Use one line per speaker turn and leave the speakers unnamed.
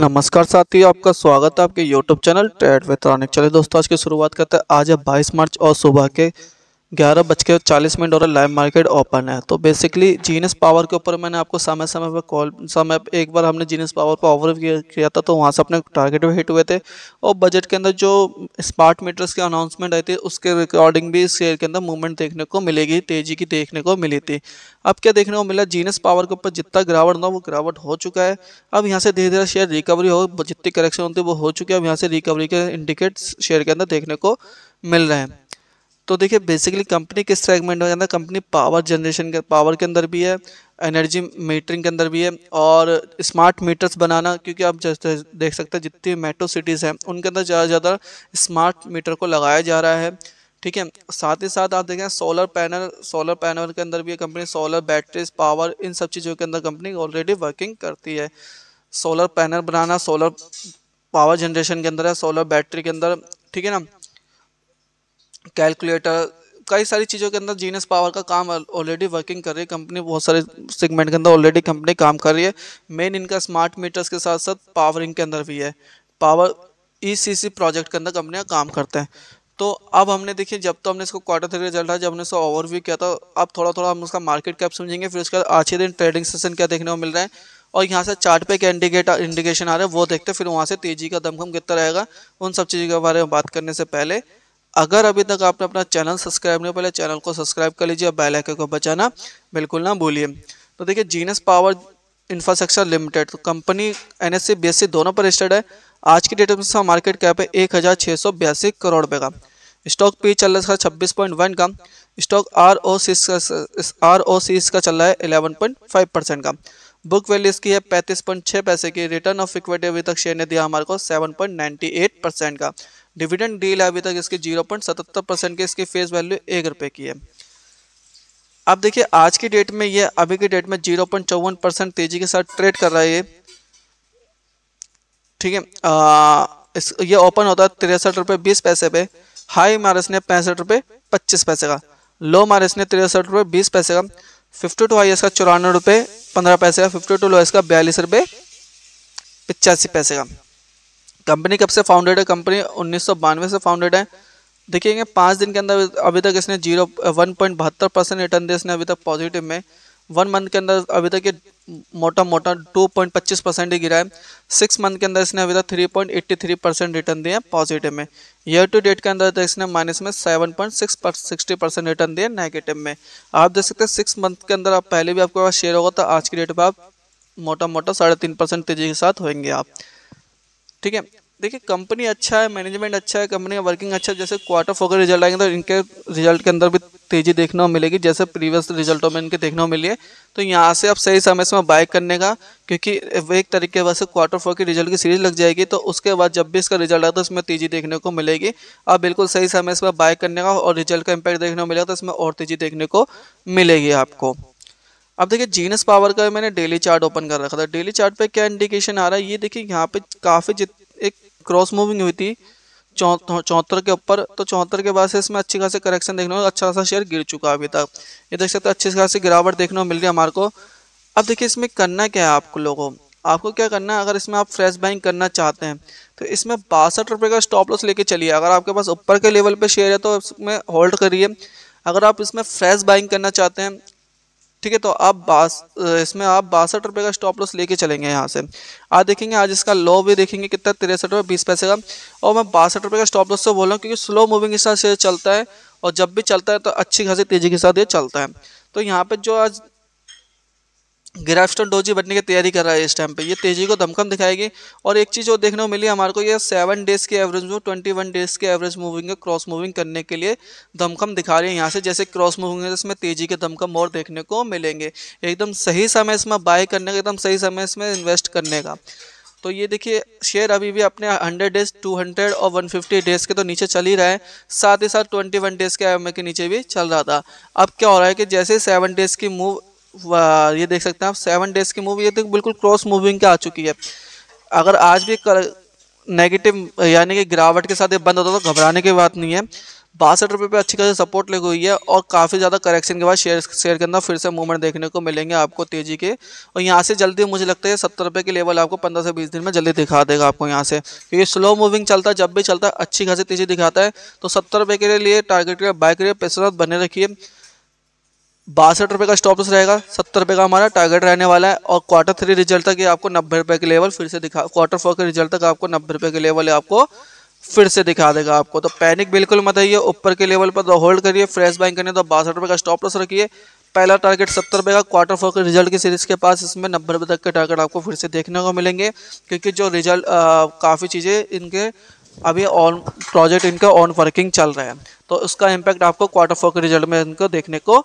नमस्कार साथी आपका स्वागत है आपके यूट्यूब चैनल ट्रेड वेतरानिक चले दोस्तों आज की शुरुआत करते हैं आज है 22 मार्च और सुबह के ग्यारह बज के चालीस मिनट और लाइव मार्केट ओपन है तो बेसिकली जीनस पावर के ऊपर मैंने आपको समय समय पर कॉल समय एक बार हमने जीनस पावर पर ऑवर किया था तो वहाँ से अपने टारगेट भी हिट हुए थे और बजट के अंदर जो स्मार्ट मीटर्स के अनाउंसमेंट आई थी उसके रिकॉर्डिंग भी इस शेयर के अंदर मूवमेंट देखने को मिलेगी तेज़ी की देखने को मिली थी अब क्या देखने को मिला जीनस पावर के ऊपर जितना गिरावट ना वो गिरावट हो चुका है अब यहाँ से धीरे धीरे शेयर रिकवरी हो जितनी करेक्शन होती है वो हो चुकी है अब यहाँ से रिकवरी के इंडिकेट शेयर के अंदर देखने को मिल रहे हैं तो देखिए बेसिकली कंपनी किस सेगमेंट में जाना कंपनी पावर जनरेशन के पावर के अंदर भी है एनर्जी मीटरिंग के अंदर भी है और स्मार्ट मीटर्स बनाना क्योंकि आप जैसे देख सकते हैं जितनी मेट्रो सिटीज़ हैं उनके अंदर ज़्यादा से ज़्यादा स्मार्ट मीटर को लगाया जा रहा है ठीक है साथ ही साथ आप देखें सोलर पैनल सोलर पैनल के अंदर भी कंपनी सोलर बैटरीज पावर इन सब चीज़ों के अंदर कंपनी ऑलरेडी वर्किंग करती है सोलर पैनल बनाना सोलर पावर जनरेशन के अंदर है सोलर बैटरी के अंदर ठीक है ना कैलकुलेटर कई सारी चीज़ों के अंदर जीनस पावर का काम ऑलरेडी वर्किंग कर रही है कंपनी बहुत सारे सेगमेंट के अंदर ऑलरेडी कंपनी काम कर रही है मेन इनका स्मार्ट मीटर्स के साथ साथ पावरिंग के अंदर भी है पावर ईसीसी प्रोजेक्ट के अंदर कंपनियाँ काम करते हैं तो अब हमने देखिए जब तो हमने इसको क्वार्टर थ्री रिजल्ट है जब हमने इसको ओवरव्यू किया था अब थोड़ा थोड़ा हम उसका मार्केट कैप समझेंगे फिर उसके बाद आज के दिन ट्रेडिंग सेशन क्या देखने को मिल रहा है और यहाँ से चार्ट पे एक इंडिकेटर इंडिकेशन आ रहा है वो देखते हैं फिर वहाँ से तेजी का दमखम कितना रहेगा उन सब चीज़ों के बारे में बात करने से पहले अगर अभी तक आपने अपना चैनल सब्सक्राइब नहीं पहले चैनल को सब्सक्राइब कर लीजिए और बेल आइकन को बचाना बिल्कुल ना भूलिए तो देखिए जीनस पावर इंफ्रास्ट्रक्चर लिमिटेड तो कंपनी एन एस सी दोनों पर रजिस्टर्ड है आज की डेट में इसका मार्केट कैप है एक हज़ार छः सौ बयासी करोड़ रुपये का स्टॉक पी चल रहा है इसका छब्बीस पॉइंट वन का stock R O C R O C इसका चल रहा है इलेवन पॉइंट फाइव परसेंट का बुक वैल्यू इसकी है पैंतीस पॉइंट छः पैसे की रिटर्न ऑफ इक्विटी अभी तक शेयर ने दिया हमारे को seven point ninety eight percent का डिविडेंड डील है अभी तक इसके जीरो पॉइंट सतहत्तर परसेंट के इसकी फेस वैल्यू एक रुपये की है अब देखिए आज की डेट में ये अभी की डेट में जीरो पॉइंट चौवन परसेंट तेजी के साथ ट्रेड कर रहा है ये ठीक है इस ये ओपन होता है तिरसठ रुपये बीस पैसे पे हाई मारस ने पैंसठ रुपये पच्चीस पैसे का लो मारस ने तिरसठ रुपये बीस पैसे का फिफ्टी टू हाई इसका चौरानवे रुपये पंद्रह पैसे का फिफ्टी टू लो इसका बयालीस रुपये पचासी पैसे का कंपनी कब से फाउंडेड है कंपनी उन्नीस से फाउंडेड है देखिए पाँच दिन के अंदर अभी तक इसने जीरो वन पॉइंट बहत्तर परसेंट रिटर्न दिया इसने अभी तक पॉजिटिव में वन मंथ के अंदर अभी तक ये मोटा मोटा टू पॉइंट पच्चीस परसेंट ही गिरा है सिक्स मंथ के अंदर इसने अभी तक three point eighty three percent return दिया है पॉजिटिव में ईयर टू डेट के अंदर तो इसने माइनस में seven point six sixty percent return दिया नेगेटिव में आप देख सकते हैं सिक्स मंथ के अंदर आप पहले भी आपके पास शेयर होगा तो आज की डेट पर आप मोटा मोटा साढ़े तीन परसेंट तेजी के साथ होंगे आप ठीक है देखिए कंपनी अच्छा है मैनेजमेंट अच्छा है कंपनी का वर्किंग अच्छा है जैसे क्वार्टर फोर का रिजल्ट आएंगे तो इनके रिजल्ट के अंदर भी तेज़ी देखने को मिलेगी जैसे प्रीवियस रिजल्टों में इनके देखने को मिली है तो यहाँ से आप सही समय से बाय करने का क्योंकि एक तरीके से क्वार्टर फोर के रिजल्ट की सीरीज लग जाएगी तो उसके बाद जब भी इसका रिजल्ट आता है इसमें तेज़ी देखने को मिलेगी आप बिल्कुल सही समय से बाय करने का और रिजल्ट का इम्पैक्ट देखने को मिलेगा तो इसमें और तेज़ी देखने को मिलेगी आपको अब देखिए जीनस पावर का मैंने डेली चार्ट ओपन कर रखा था डेली चार्ट पे क्या इंडिकेशन आ रहा है ये देखिए यहाँ पे काफ़ी जित एक क्रॉस मूविंग हुई थी चौहत्तर के ऊपर तो चौहत्तर के बाद से इसमें अच्छी खास करेक्शन देखने को अच्छा खासा शेयर गिर चुका है अभी तक ये देख सकते अच्छी खासी गिरावट देखने को मिल रही है हमारे को अब देखिए इसमें करना क्या है आपको लोगों आपको क्या करना है अगर इसमें आप फ्रेश बाइंग करना चाहते हैं तो इसमें बासठ रुपये का स्टॉप लॉस लेके चलिए अगर आपके पास ऊपर के लेवल पे शेयर है तो इसमें होल्ड करिए अगर आप इसमें फ्रेश बाइंग करना चाहते हैं ठीक है तो आप बास इसमें आप बासठ रुपये का स्टॉप लॉस लेके चलेंगे यहाँ से आज देखेंगे आज इसका लो भी देखेंगे कितना तिरसठ रुपये बीस पैसे का और मैं बासठ रुपये का स्टॉप लॉस से बोल रहा हूँ क्योंकि स्लो मूविंग हिसाब से चलता है और जब भी चलता है तो अच्छी खासी तेज़ी के साथ ये चलता है तो यहाँ पर जो आज ग्राफ्टन डोजी बनने की तैयारी कर रहा है इस टाइम पे ये तेजी को धमकम दिखाएगी और एक चीज़ जो देखने को मिली हमारे को ये सेवन डेज़ के average move twenty one days के एवरेज मूविंग है क्रॉस मूविंग करने के लिए धमकम दिखा रही है यहाँ से जैसे क्रॉस मूविंग है इसमें तेजी के धमकम और देखने को मिलेंगे एकदम सही समय इसमें बाय करने का एकदम सही समय इसमें इन्वेस्ट करने का तो ये देखिए शेयर अभी भी अपने 100 डेज 200 और 150 डेज के तो नीचे चल ही रहा है साथ ही साथ 21 डेज के एम के नीचे भी चल रहा था अब क्या हो रहा है कि जैसे सेवन डेज की मूव ये देख सकते हैं आप सेवन डेज की मूवी ये तो बिल्कुल क्रॉस मूविंग के आ चुकी है अगर आज भी नेगेटिव यानी कि गिरावट के साथ ये बंद होता तो घबराने की बात नहीं है बासठ रुपये पर अच्छी खासी सपोर्ट लगी हुई है और काफ़ी ज़्यादा करेक्शन के बाद शेयर शेयर के अंदर फिर से मूवमेंट देखने को मिलेंगे आपको तेज़ी के और यहाँ से जल्दी मुझे लगता है सत्तर रुपये के लेवल आपको पंद्रह से बीस दिन में जल्दी दिखा देगा आपको यहाँ से क्योंकि स्लो मूविंग चलता है जब भी चलता है अच्छी खासी तेज़ी दिखाता है तो सत्तर रुपये के लिए टारगेट के लिए पेसर बने रखिए बासठ रुपये का स्टॉप लॉस रहेगा सत्तर रुपये का हमारा टारगेट रहने वाला है और क्वार्टर थ्री रिजल्ट तक ये आपको नब्बे रुपये के लेवल फिर से दिखा क्वार्टर फोर के रिजल्ट तक आपको नब्बे रुपये के लेवल आपको फिर से दिखा देगा आपको तो पैनिक बिल्कुल मत आइए ऊपर के लेवल पर तो होल्ड करिए फ्रेश बाइंग करिए तो बासठ रुपये का स्टॉप लॉस रखिए पहला टारगेट सत्तर रुपये का क्वार्टर फोर के रिजल्ट की सीरीज के पास इसमें नब्बे रुपये तक के टारगेट आपको फिर से देखने को मिलेंगे क्योंकि जो रिजल्ट काफ़ी चीज़ें इनके अभी ऑन प्रोजेक्ट इनका ऑन वर्किंग चल रहा है तो उसका इम्पैक्ट आपको क्वार्टर फोर के रिजल्ट में इनको देखने को